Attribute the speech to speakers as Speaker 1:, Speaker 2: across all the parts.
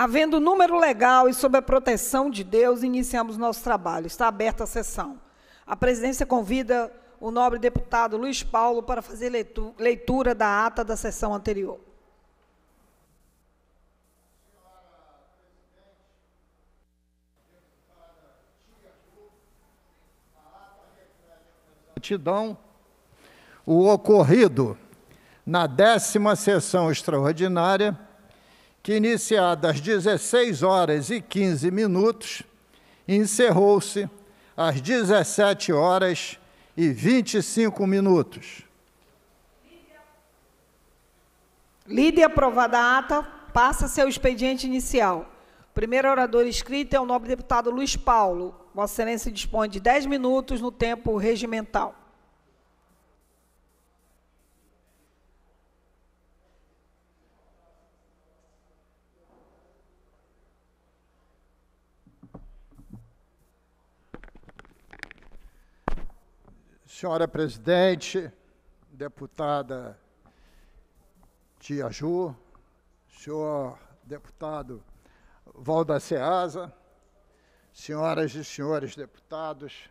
Speaker 1: Havendo número legal e sob a proteção de Deus, iniciamos nosso trabalho. Está aberta a sessão. A presidência convida o nobre deputado Luiz Paulo para fazer leitura da ata da sessão anterior.
Speaker 2: O ocorrido na décima sessão extraordinária que iniciada às 16 horas e 15 minutos, encerrou-se às 17 horas e 25 minutos.
Speaker 1: e aprovada a ata, passa seu expediente inicial. O primeiro orador inscrito é o nobre deputado Luiz Paulo. Vossa Excelência dispõe de 10 minutos no tempo regimental.
Speaker 2: Senhora presidente, deputada Tia Ju, senhor deputado Valda Ceasa, senhoras e senhores deputados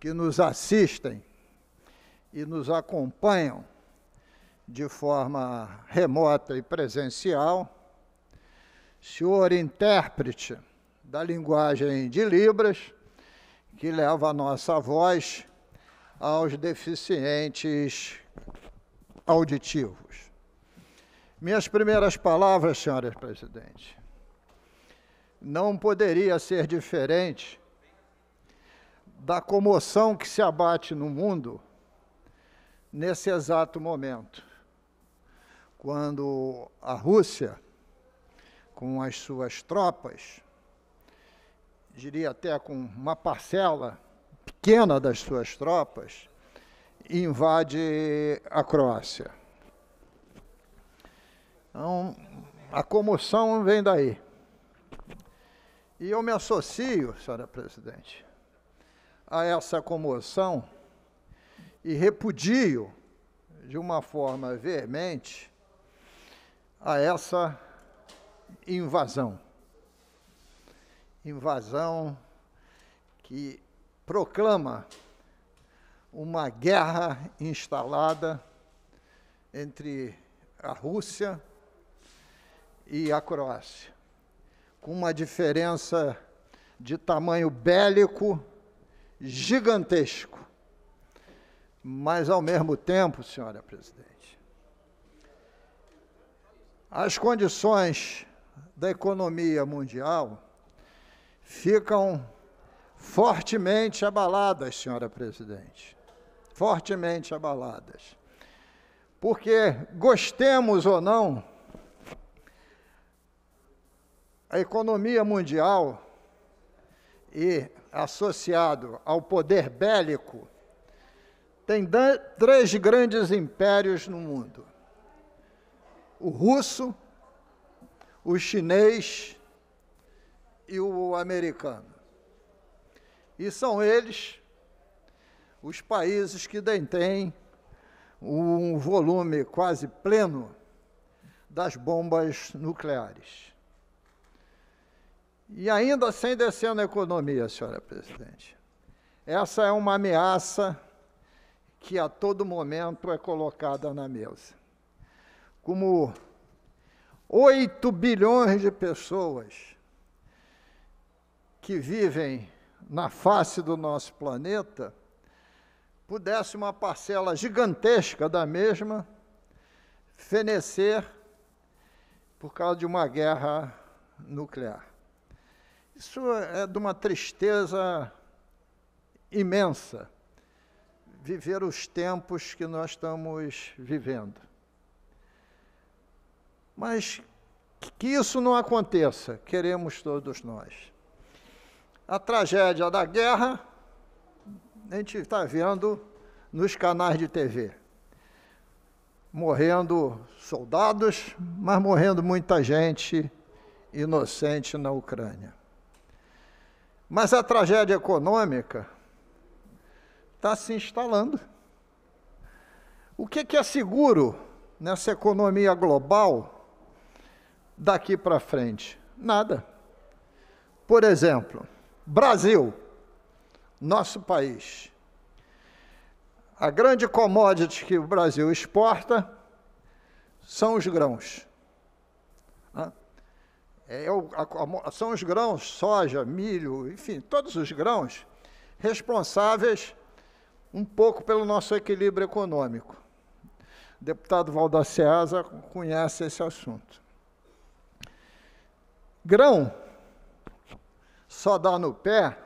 Speaker 2: que nos assistem e nos acompanham de forma remota e presencial, senhor intérprete da linguagem de Libras, que leva a nossa voz aos deficientes auditivos. Minhas primeiras palavras, senhoras presidente, não poderia ser diferente da comoção que se abate no mundo nesse exato momento, quando a Rússia, com as suas tropas, diria até com uma parcela pequena das suas tropas invade a Croácia. Então, a comoção vem daí. E eu me associo, senhora presidente, a essa comoção e repudio de uma forma veemente a essa invasão. Invasão que proclama uma guerra instalada entre a Rússia e a Croácia, com uma diferença de tamanho bélico gigantesco. Mas, ao mesmo tempo, senhora presidente, as condições da economia mundial ficam fortemente abaladas, senhora presidente. Fortemente abaladas. Porque, gostemos ou não, a economia mundial e associado ao poder bélico tem três grandes impérios no mundo: o russo, o chinês e o americano. E são eles os países que detêm um volume quase pleno das bombas nucleares. E ainda sem assim descer na economia, senhora presidente. Essa é uma ameaça que a todo momento é colocada na mesa. Como 8 bilhões de pessoas que vivem na face do nosso planeta, pudesse uma parcela gigantesca da mesma fenecer por causa de uma guerra nuclear. Isso é de uma tristeza imensa, viver os tempos que nós estamos vivendo. Mas que isso não aconteça, queremos todos nós a tragédia da guerra, a gente está vendo nos canais de TV. Morrendo soldados, mas morrendo muita gente inocente na Ucrânia. Mas a tragédia econômica está se instalando. O que, que é seguro nessa economia global daqui para frente? Nada. Por exemplo, Brasil, nosso país. A grande commodity que o Brasil exporta são os grãos. É, é são os grãos, soja, milho, enfim, todos os grãos responsáveis um pouco pelo nosso equilíbrio econômico. O deputado Valdaceasa conhece esse assunto. Grão só dá no pé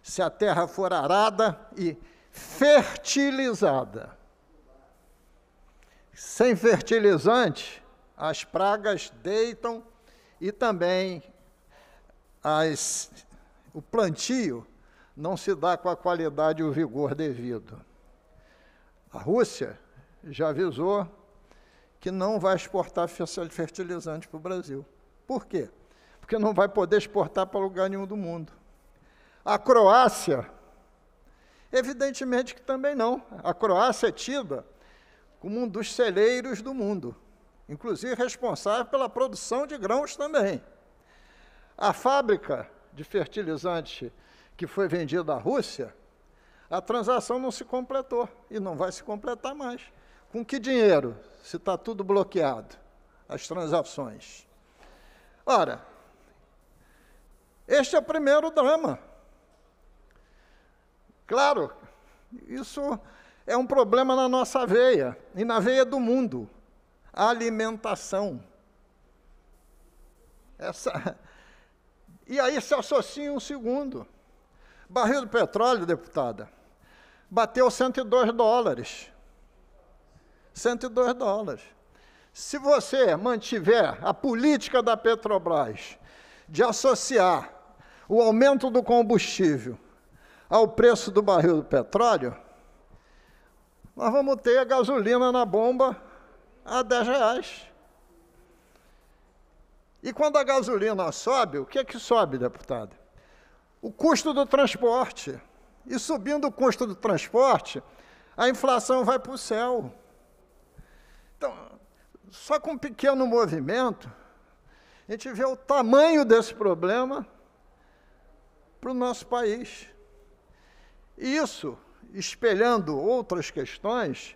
Speaker 2: se a terra for arada e fertilizada. Sem fertilizante, as pragas deitam e também as, o plantio não se dá com a qualidade e o vigor devido. A Rússia já avisou que não vai exportar fertilizante para o Brasil. Por quê? porque não vai poder exportar para lugar nenhum do mundo. A Croácia, evidentemente que também não. A Croácia é tida como um dos celeiros do mundo, inclusive responsável pela produção de grãos também. A fábrica de fertilizante que foi vendida à Rússia, a transação não se completou e não vai se completar mais. Com que dinheiro? Se está tudo bloqueado, as transações. Ora, este é o primeiro drama. Claro, isso é um problema na nossa veia e na veia do mundo. alimentação. Essa... E aí se associa um segundo. Barril de petróleo, deputada, bateu 102 dólares. 102 dólares. Se você mantiver a política da Petrobras de associar o aumento do combustível ao preço do barril do petróleo, nós vamos ter a gasolina na bomba a 10 reais. E quando a gasolina sobe, o que é que sobe, deputado? O custo do transporte. E subindo o custo do transporte, a inflação vai para o céu. Então, só com um pequeno movimento, a gente vê o tamanho desse problema para o nosso país. E isso, espelhando outras questões,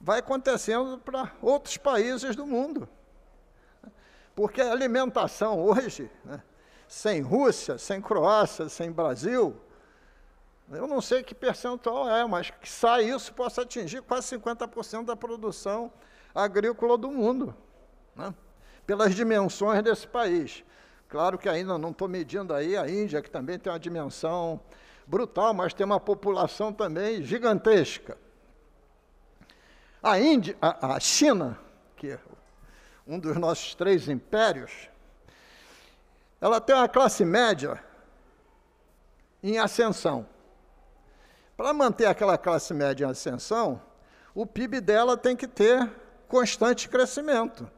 Speaker 2: vai acontecendo para outros países do mundo. Porque a alimentação hoje, né, sem Rússia, sem Croácia, sem Brasil, eu não sei que percentual é, mas que sai isso possa atingir quase 50% da produção agrícola do mundo. Né? pelas dimensões desse país. Claro que ainda não estou medindo aí a Índia, que também tem uma dimensão brutal, mas tem uma população também gigantesca. A, Índia, a, a China, que é um dos nossos três impérios, ela tem uma classe média em ascensão. Para manter aquela classe média em ascensão, o PIB dela tem que ter constante crescimento.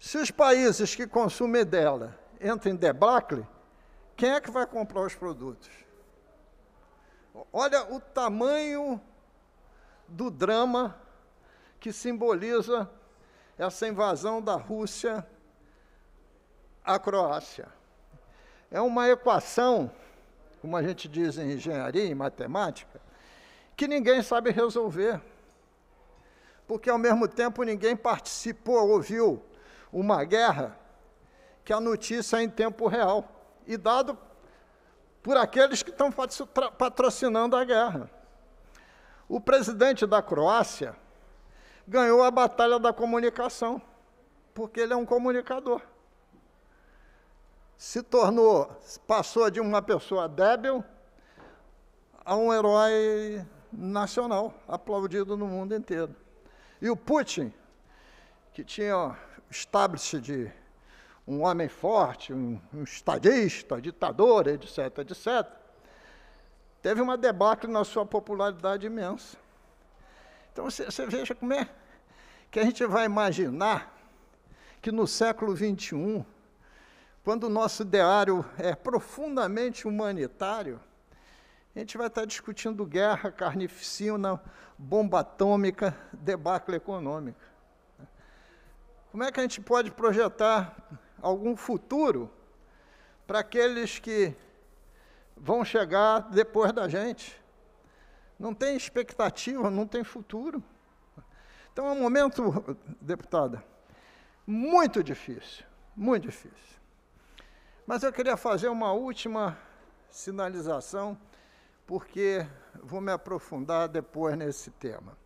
Speaker 2: Se os países que consumem dela entram em debacle, quem é que vai comprar os produtos? Olha o tamanho do drama que simboliza essa invasão da Rússia à Croácia. É uma equação, como a gente diz em engenharia, e matemática, que ninguém sabe resolver. Porque ao mesmo tempo ninguém participou, ouviu uma guerra que a notícia é em tempo real e dado por aqueles que estão patrocinando a guerra. O presidente da Croácia ganhou a batalha da comunicação, porque ele é um comunicador. Se tornou, passou de uma pessoa débil a um herói nacional, aplaudido no mundo inteiro. E o Putin, que tinha establish de um homem forte, um, um estadista, ditador, etc., etc., teve uma debacle na sua popularidade imensa. Então você veja como é que a gente vai imaginar que no século XXI, quando o nosso ideário é profundamente humanitário, a gente vai estar discutindo guerra, carnificina, bomba atômica, debacle econômica. Como é que a gente pode projetar algum futuro para aqueles que vão chegar depois da gente? Não tem expectativa, não tem futuro. Então é um momento, deputada, muito difícil, muito difícil. Mas eu queria fazer uma última sinalização, porque vou me aprofundar depois nesse tema.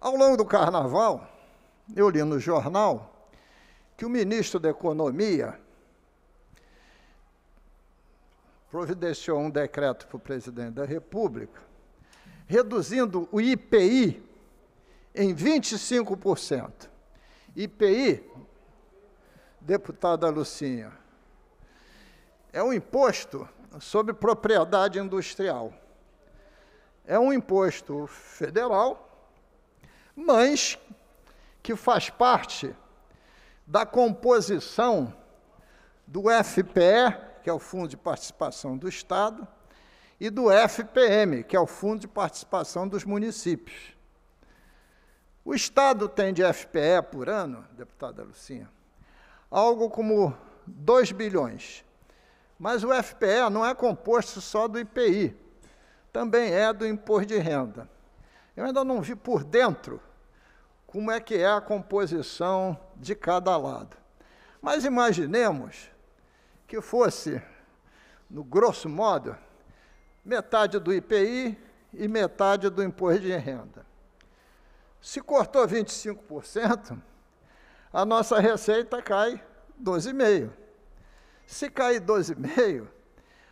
Speaker 2: Ao longo do carnaval, eu li no jornal que o ministro da Economia providenciou um decreto para o presidente da República, reduzindo o IPI em 25%. IPI, deputada Lucinha, é um imposto sobre propriedade industrial. É um imposto federal, mas que faz parte da composição do FPE, que é o Fundo de Participação do Estado, e do FPM, que é o Fundo de Participação dos Municípios. O Estado tem de FPE por ano, deputada Lucinha, algo como 2 bilhões. Mas o FPE não é composto só do IPI, também é do imposto de renda. Eu ainda não vi por dentro como é que é a composição de cada lado. Mas imaginemos que fosse, no grosso modo, metade do IPI e metade do imposto de renda. Se cortou 25%, a nossa receita cai 12,5%. Se cair 12,5%,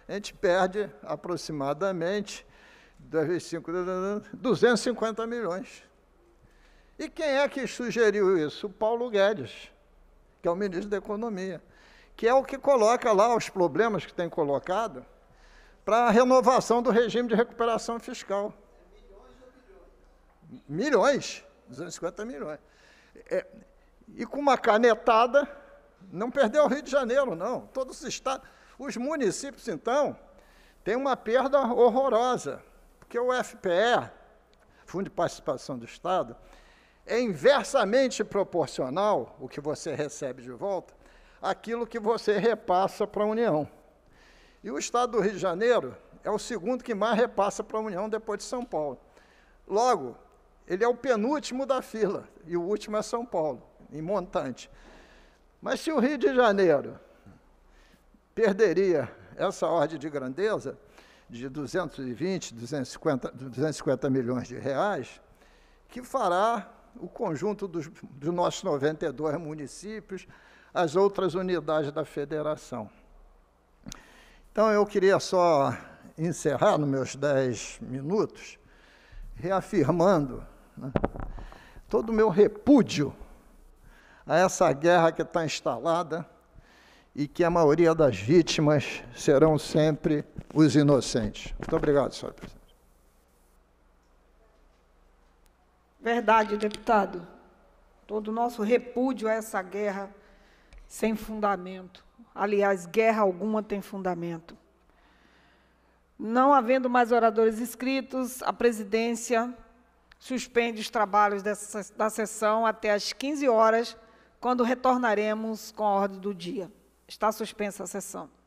Speaker 2: a gente perde aproximadamente 250 milhões. E quem é que sugeriu isso? O Paulo Guedes, que é o ministro da Economia, que é o que coloca lá os problemas que tem colocado para a renovação do regime de recuperação fiscal. É milhões ou milhões? Milhões, 250 milhões. É, e com uma canetada, não perdeu o Rio de Janeiro, não. Todos os estados, os municípios, então, têm uma perda horrorosa, porque o FPE, Fundo de Participação do Estado, é inversamente proporcional, o que você recebe de volta, aquilo que você repassa para a União. E o Estado do Rio de Janeiro é o segundo que mais repassa para a União depois de São Paulo. Logo, ele é o penúltimo da fila, e o último é São Paulo, em montante. Mas se o Rio de Janeiro perderia essa ordem de grandeza, de 220, 250, 250 milhões de reais, que fará o conjunto dos, dos nossos 92 municípios, as outras unidades da federação. Então, eu queria só encerrar nos meus dez minutos, reafirmando né, todo o meu repúdio a essa guerra que está instalada e que a maioria das vítimas serão sempre os inocentes. Muito obrigado, senhor presidente.
Speaker 1: Verdade, deputado. Todo o nosso repúdio a essa guerra sem fundamento. Aliás, guerra alguma tem fundamento. Não havendo mais oradores inscritos, a presidência suspende os trabalhos dessa, da sessão até às 15 horas, quando retornaremos com a ordem do dia. Está suspensa a sessão.